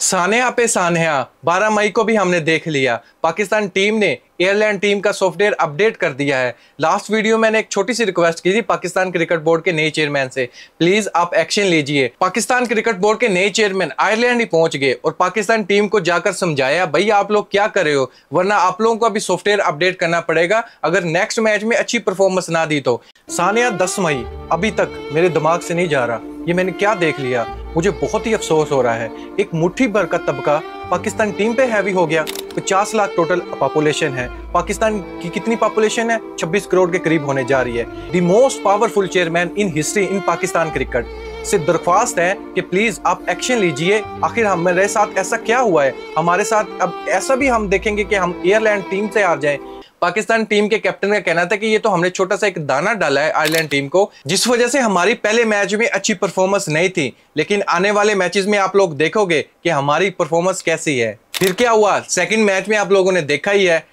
सानहा पे सानहा 12 मई को भी हमने देख लिया पाकिस्तान टीम ने एयरलैंड टीम का सॉफ्टवेयर अपडेट कर दिया है लास्ट वीडियो मैंने एक छोटी सी रिक्वेस्ट की थी पाकिस्तान क्रिकेट बोर्ड के नए चेयरमैन से प्लीज आप एक्शन लीजिए पाकिस्तान क्रिकेट बोर्ड के नए चेयरमैन आयरलैंड ही पहुंच गए और पाकिस्तान टीम को जाकर समझाया भाई आप लोग क्या कर रहे हो वरना आप लोगों को अभी सॉफ्टवेयर अपडेट करना पड़ेगा अगर नेक्स्ट मैच में अच्छी परफॉर्मेंस ना दी तो सानिया दस मई अभी तक मेरे दिमाग से नहीं जा रहा ये मैंने क्या देख लिया मुझे बहुत ही अफसोस हो रहा है एक मुट्ठी भर का तबका पाकिस्तान टीम पे हैवी हो गया पचास लाख टोटल पॉपुलेशन है पाकिस्तान की कितनी पॉपुलेशन है 26 करोड़ के करीब होने जा रही है the most powerful chairman in history in Pakistan cricket से दरख्वास्त है कि प्लीज आप एक्शन लीजिए आखिर हमारे साथ ऐसा क्या हुआ है हमारे साथ अब ऐसा भी हम देखेंगे कि हम एयरलैंड टीम से आ जाएं पाकिस्तान टीम के कैप्टन का कहना था कि ये तो हमने छोटा सा एक दाना डाला है आयरलैंड टीम को जिस वजह से हमारी पहले मैच में अच्छी परफॉर्मेंस नहीं थी लेकिन आने वाले मैचेस में आप लोग देखोगे कि हमारी परफॉर्मेंस कैसी है फिर क्या हुआ सेकंड मैच में आप लोगों ने देखा ही है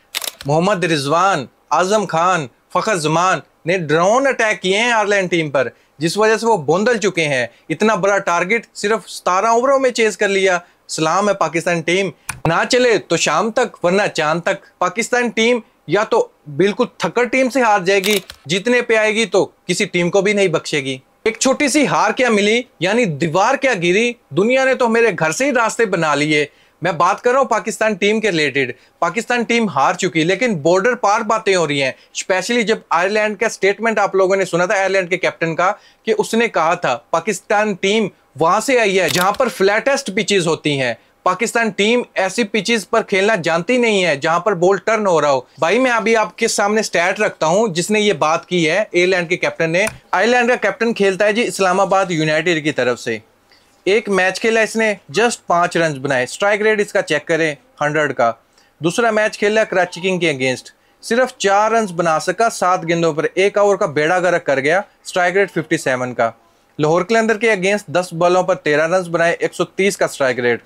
मोहम्मद रिजवान आजम खान फखर जमान ने ड्रोन अटैक किए हैं आयरलैंड टीम पर जिस वजह से वो बोंदल चुके हैं इतना बड़ा टारगेट सिर्फ सतारह ओवरों में चेस कर लिया सलाम है पाकिस्तान टीम ना चले तो शाम तक वरना चांद तक पाकिस्तान टीम या तो बिल्कुल थकर टीम से हार जाएगी जीतने पे आएगी तो किसी टीम को भी नहीं बख्शेगी एक छोटी सी हार क्या मिली यानी दीवार क्या गिरी दुनिया ने तो मेरे घर से ही रास्ते बना लिए मैं बात कर रहा हूँ पाकिस्तान टीम के रिलेटेड पाकिस्तान टीम हार चुकी लेकिन बॉर्डर पार बातें हो रही हैं स्पेशली जब आयरलैंड का स्टेटमेंट आप लोगों ने सुना था आयरलैंड के कैप्टन का कि उसने कहा था पाकिस्तान टीम वहां से आई है जहां पर फ्लैटेस्ट पिचेस होती हैं पाकिस्तान टीम ऐसी पिचेस पर खेलना जानती नहीं है जहां पर बॉल टर्न हो रहा हो भाई मैं अभी आपके सामने स्टैट रखता हूं जिसने ये बात की है आयरलैंड के कैप्टन ने आयरलैंड का कैप्टन खेलता है जी इस्लामाबाद यूनाइटेड की तरफ से एक मैच खेला इसने जस्ट पाँच रन बनाए स्ट्राइक रेट इसका चेक करें हंड्रेड का दूसरा मैच खेला कराची किंग के अगेंस्ट सिर्फ चार रन बना सका सात गेंदों पर एक ओवर का बेड़ा गर्क कर गया स्ट्राइक रेट फिफ्टी सेवन का लाहौर कलंदर के अगेंस्ट दस बॉलों पर तेरह रन बनाए एक सौ तीस का स्ट्राइक रेट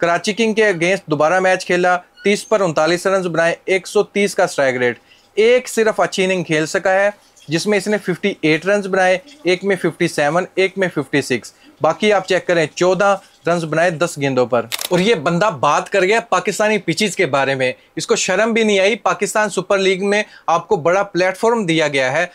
कराची किंग के अगेंस्ट दोबारा मैच खेला तीस पर उनतालीस रन बनाए 130 का स्ट्राइक रेट एक सिर्फ अच्छी इनिंग खेल सका है जिसमें इसने 58 रन बनाए एक में 57 एक में 56 बाकी आप चेक करें 14 रन बनाए 10 गेंदों पर और ये बंदा बात कर गया पाकिस्तानी पिचिस के बारे में इसको शर्म भी नहीं आई पाकिस्तान सुपर लीग में आपको बड़ा प्लेटफॉर्म दिया गया है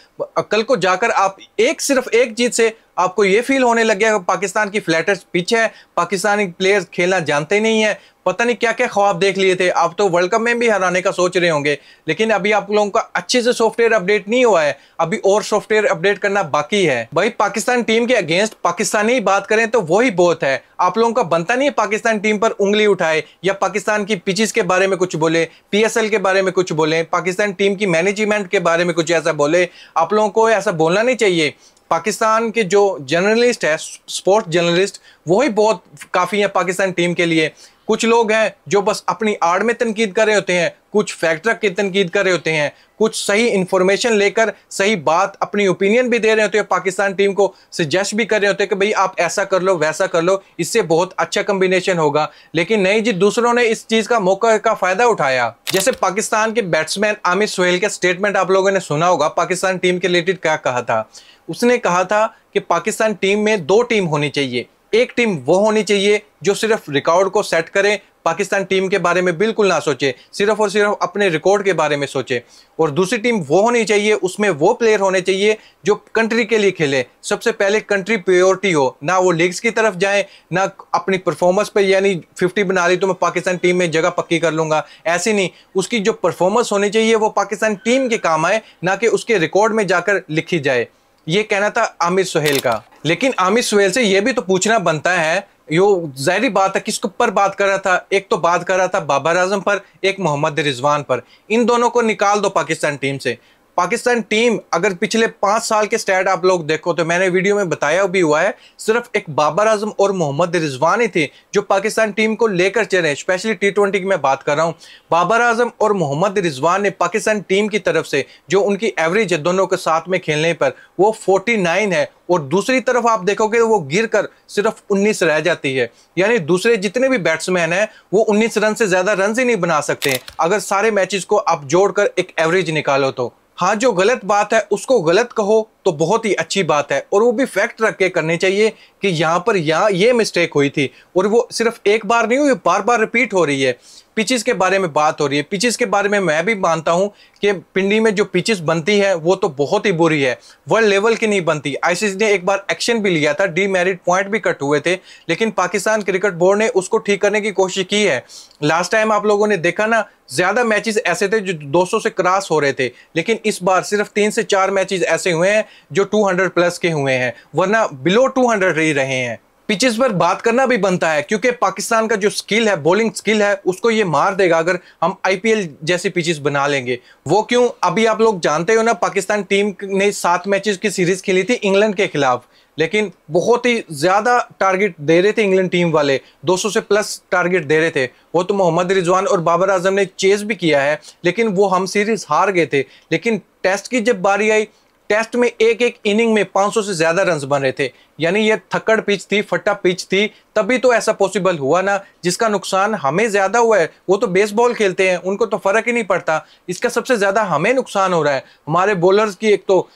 कल को जाकर आप एक सिर्फ एक जीत से आपको ये फील होने लग गया पाकिस्तान की फ्लैटर्स पिच है पाकिस्तानी प्लेयर्स खेलना जानते नहीं है पता नहीं क्या क्या ख्वाब देख लिए थे आप तो वर्ल्ड कप में भी हराने का सोच रहे होंगे लेकिन अभी आप लोगों का अच्छे से सॉफ्टवेयर अपडेट नहीं हुआ है अभी और सॉफ्टवेयर अपडेट करना बाकी है भाई पाकिस्तान टीम के अगेंस्ट पाकिस्तानी बात करें तो वही बहुत है आप लोगों का बनता नहीं है पाकिस्तान टीम पर उंगली उठाए या पाकिस्तान की पिचिस के बारे में कुछ बोले पी के बारे में कुछ बोले पाकिस्तान टीम की मैनेजमेंट के बारे में कुछ ऐसा बोले आप लोगों को ऐसा बोलना नहीं चाहिए पाकिस्तान के जो जर्नलिस्ट है स्पोर्ट्स जर्नलिस्ट वही बहुत काफ़ी हैं पाकिस्तान टीम के लिए कुछ लोग हैं जो बस अपनी आड़ में तनकीद कर रहे होते हैं कुछ फैक्टर की तनकीद कर रहे होते हैं कुछ सही इन्फॉर्मेशन लेकर सही बात अपनी ओपिनियन भी दे रहे होते हैं पाकिस्तान टीम को सजेस्ट भी कर रहे होते हैं कि भाई आप ऐसा कर लो वैसा कर लो इससे बहुत अच्छा कम्बिनेशन होगा लेकिन नहीं जी दूसरों ने इस चीज़ का मौका का फ़ायदा उठाया जैसे पाकिस्तान के बैट्समैन आमिर सोहेल का स्टेटमेंट आप लोगों ने सुना होगा पाकिस्तान टीम के रिलेटेड क्या कहा था उसने कहा था कि पाकिस्तान टीम में दो टीम होनी चाहिए एक टीम वो होनी चाहिए जो सिर्फ रिकॉर्ड को सेट करे पाकिस्तान टीम के बारे में बिल्कुल ना सोचे सिर्फ और सिर्फ अपने रिकॉर्ड के बारे में सोचे और दूसरी टीम वो होनी चाहिए उसमें वो प्लेयर होने चाहिए जो कंट्री के लिए खेले सबसे पहले कंट्री प्योरिटी हो ना वो लीग्स की तरफ जाए ना अपनी परफॉर्मेंस पे यानी फिफ्टी बना ली तो मैं पाकिस्तान टीम में जगह पक्की कर लूँगा ऐसी नहीं उसकी जो परफॉर्मेंस होनी चाहिए वो पाकिस्तान टीम के काम आए ना कि उसके रिकॉर्ड में जाकर लिखी जाए ये कहना था आमिर सुहेल का लेकिन आमिर सुहेल से ये भी तो पूछना बनता है यो जहरी बात है किस पर बात कर रहा था एक तो बात कर रहा था बाबर आजम पर एक मोहम्मद रिजवान पर इन दोनों को निकाल दो पाकिस्तान टीम से पाकिस्तान टीम अगर पिछले पांच साल के स्टैट आप लोग देखो तो मैंने वीडियो में बताया भी हुआ है सिर्फ एक बाबर आजम और मोहम्मद रिजवान ही थे जो पाकिस्तान टीम को लेकर चले स्पेशली टी ट्वेंटी की मैं बात कर रहा हूँ बाबर आजम और मोहम्मद रिजवान ने पाकिस्तान टीम की तरफ से जो उनकी एवरेज है दोनों के साथ में खेलने पर वो फोर्टी नाइन है और दूसरी तरफ आप देखोगे वो गिर कर सिर्फ उन्नीस रह जाती है यानी दूसरे जितने भी बैट्समैन हैं वो उन्नीस रन से ज़्यादा रन ही नहीं बना सकते अगर सारे मैचेस को आप जोड़कर एक एवरेज निकालो तो हाँ जो गलत बात है उसको गलत कहो तो बहुत ही अच्छी बात है और वो भी फैक्ट रख के करनी चाहिए कि यहाँ पर यहाँ ये मिस्टेक हुई थी और वो सिर्फ एक बार नहीं हुई बार बार रिपीट हो रही है पिचिस के बारे में बात हो रही है पिचिस के बारे में मैं भी मानता हूं कि पिंडी में जो पिचिस बनती है वो तो बहुत ही बुरी है वर्ल्ड लेवल की नहीं बनती आईसीसी ने एक बार एक्शन भी लिया था डीमेरिट पॉइंट भी कट हुए थे लेकिन पाकिस्तान क्रिकेट बोर्ड ने उसको ठीक करने की कोशिश की है लास्ट टाइम आप लोगों ने देखा ना ज्यादा मैचेस ऐसे थे जो 200 से क्रॉस हो रहे थे लेकिन इस बार सिर्फ तीन से चार मैचेस ऐसे हुए हैं जो 200 प्लस के हुए हैं वरना बिलो 200 ही रहे हैं पिचेस पर बात करना भी बनता है क्योंकि पाकिस्तान का जो स्किल है बॉलिंग स्किल है उसको ये मार देगा अगर हम आईपीएल जैसी पिचेस बना लेंगे वो क्यों अभी आप लोग जानते हो ना पाकिस्तान टीम ने सात मैचेस की सीरीज खेली थी इंग्लैंड के खिलाफ लेकिन बहुत ही ज़्यादा टारगेट दे रहे थे इंग्लैंड टीम वाले 200 से प्लस टारगेट दे रहे थे वो तो मोहम्मद रिजवान और बाबर आजम ने चेस भी किया है लेकिन वो हम सीरीज़ हार गए थे लेकिन टेस्ट की जब बारी आई टेस्ट में एक एक इनिंग में 500 से ज़्यादा रन बन रहे थे यानी ये थकड़ पिच थी फटा पिच थी तभी तो ऐसा पॉसिबल हुआ ना जिसका नुकसान हमें ज़्यादा हुआ है वो तो बेसबॉल खेलते हैं उनको तो फ़र्क ही नहीं पड़ता इसका सबसे ज़्यादा हमें नुकसान हो रहा है हमारे बॉलर्स की एक तो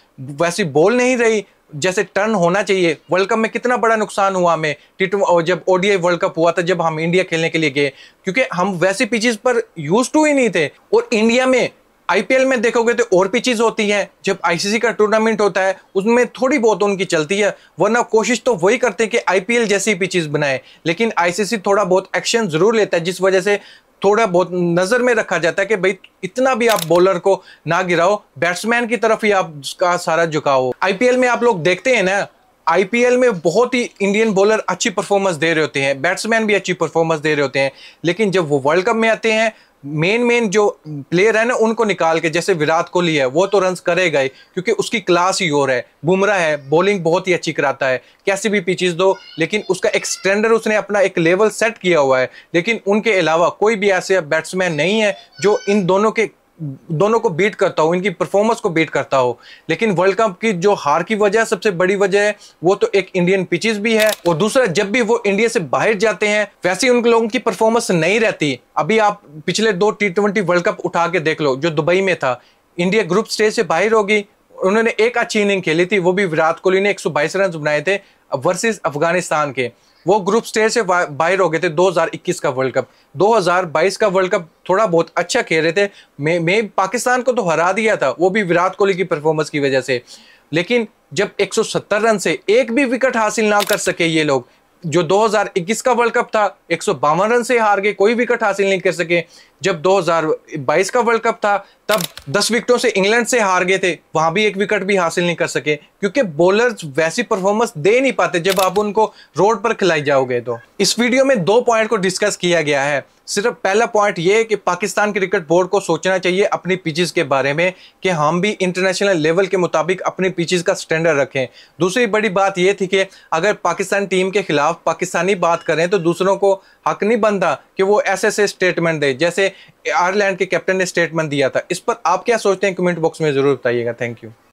वैसी बॉल नहीं रही जैसे टर्न होना चाहिए वर्ल्ड कप में कितना बड़ा नुकसान हुआ हमें टी जब ओडीआई वर्ल्ड कप हुआ था जब हम इंडिया खेलने के लिए गए क्योंकि हम वैसे पिचेस पर यूज टू ही नहीं थे और इंडिया में आईपीएल में देखोगे तो और भी चीज़ होती है जब आईसीसी का टूर्नामेंट होता है उसमें थोड़ी बहुत उनकी चलती है वरना कोशिश तो वही करते हैं कि आईपीएल जैसी भी चीज़ बनाए लेकिन आईसीसी थोड़ा बहुत एक्शन ज़रूर लेता है जिस वजह से थोड़ा बहुत नज़र में रखा जाता है कि भाई इतना भी आप बॉलर को ना गिराओ बैट्समैन की तरफ ही आप उसका सारा झुकाओ आईपीएल में आप लोग देखते हैं ना आईपीएल में बहुत ही इंडियन बॉलर अच्छी परफॉर्मेंस दे रहे होते हैं बैट्समैन भी अच्छी परफॉर्मेंस दे रहे होते हैं लेकिन जब वो वर्ल्ड कप में आते हैं मेन मेन जो प्लेयर है ना उनको निकाल के जैसे विराट कोहली है वो तो रन करेगा ही क्योंकि उसकी क्लास ही और है बुमराह है बॉलिंग बहुत ही अच्छी कराता है कैसी भी पिचेस दो लेकिन उसका एक्सटेंडर उसने अपना एक लेवल सेट किया हुआ है लेकिन उनके अलावा कोई भी ऐसे बैट्समैन नहीं है जो इन दोनों के दोनों को बीट करता हो इनकी परफॉर्मेंस को बीट करता हो लेकिन वर्ल्ड कप की जो हार की वजह सबसे बड़ी वजह है वो तो एक इंडियन पिचेस भी है और दूसरा जब भी वो इंडिया से बाहर जाते हैं वैसे उन लोगों की परफॉर्मेंस नहीं रहती अभी आप पिछले दो टी ट्वेंटी वर्ल्ड कप उठा के देख लो जो दुबई में था इंडिया ग्रुप स्टेज से बाहर होगी उन्होंने एक अच्छी इनिंग खेली थी वो भी विराट कोहली ने 122 रन बनाए थे वर्सेस अफगानिस्तान के वो ग्रुप स्टेज से बाहर हो गए थे 2021 का वर्ल्ड कप 2022 का वर्ल्ड कप थोड़ा बहुत अच्छा खेल रहे थे मैं मैं पाकिस्तान को तो हरा दिया था वो भी विराट कोहली की परफॉर्मेंस की वजह से लेकिन जब 170 रन से एक भी विकेट हासिल ना कर सके ये लोग जो 2021 का वर्ल्ड कप था एक रन से हार गए कोई विकेट हासिल नहीं कर सके जब 2022 का वर्ल्ड कप था तब 10 विकेटों से इंग्लैंड से हार गए थे वहां भी एक विकेट भी हासिल नहीं कर सके क्योंकि बॉलर्स वैसी परफॉर्मेंस दे नहीं पाते जब आप उनको रोड पर खिलाई जाओगे तो इस वीडियो में दो पॉइंट को डिस्कस किया गया है सिर्फ पहला पॉइंट ये है कि पाकिस्तान क्रिकेट बोर्ड को सोचना चाहिए अपनी पिचेस के बारे में कि हम भी इंटरनेशनल लेवल के मुताबिक अपनी पिचेस का स्टैंडर्ड रखें दूसरी बड़ी बात यह थी कि अगर पाकिस्तान टीम के खिलाफ पाकिस्तानी बात करें तो दूसरों को हक नहीं बनता कि वो ऐसे ऐसे स्टेटमेंट दें जैसे आयरलैंड के कैप्टन ने स्टेटमेंट दिया था इस पर आप क्या सोचते हैं कमेंट बॉक्स में जरूर बताइएगा थैंक यू